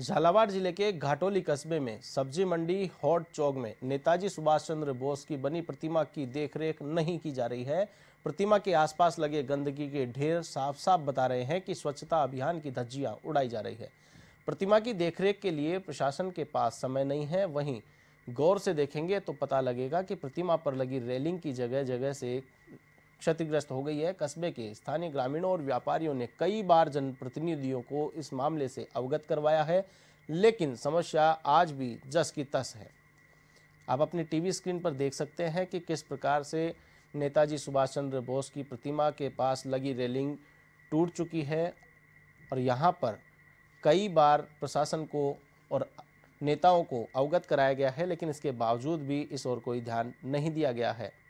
झालावाड़ जिले के घाटोली कस्बे में सब्जी मंडी हॉट चौक में नेताजी सुभाष चंद्र बोस की बनी प्रतिमा की देखरेख नहीं की जा रही है प्रतिमा के आसपास लगे गंदगी के ढेर साफ साफ बता रहे हैं कि स्वच्छता अभियान की धज्जियां उड़ाई जा रही है प्रतिमा की देखरेख के लिए प्रशासन के पास समय नहीं है वहीं गौर से देखेंगे तो पता लगेगा कि प्रतिमा पर लगी रेलिंग की जगह जगह से क्षतिग्रस्त हो गई है कस्बे के स्थानीय ग्रामीणों और व्यापारियों ने कई बार जनप्रतिनिधियों को इस मामले से अवगत करवाया है लेकिन समस्या आज भी जस की तस है आप अपनी टीवी स्क्रीन पर देख सकते हैं कि किस प्रकार से नेताजी सुभाष चंद्र बोस की प्रतिमा के पास लगी रेलिंग टूट चुकी है और यहाँ पर कई बार प्रशासन को और नेताओं को अवगत कराया गया है लेकिन इसके बावजूद भी इस ओर कोई ध्यान नहीं दिया गया है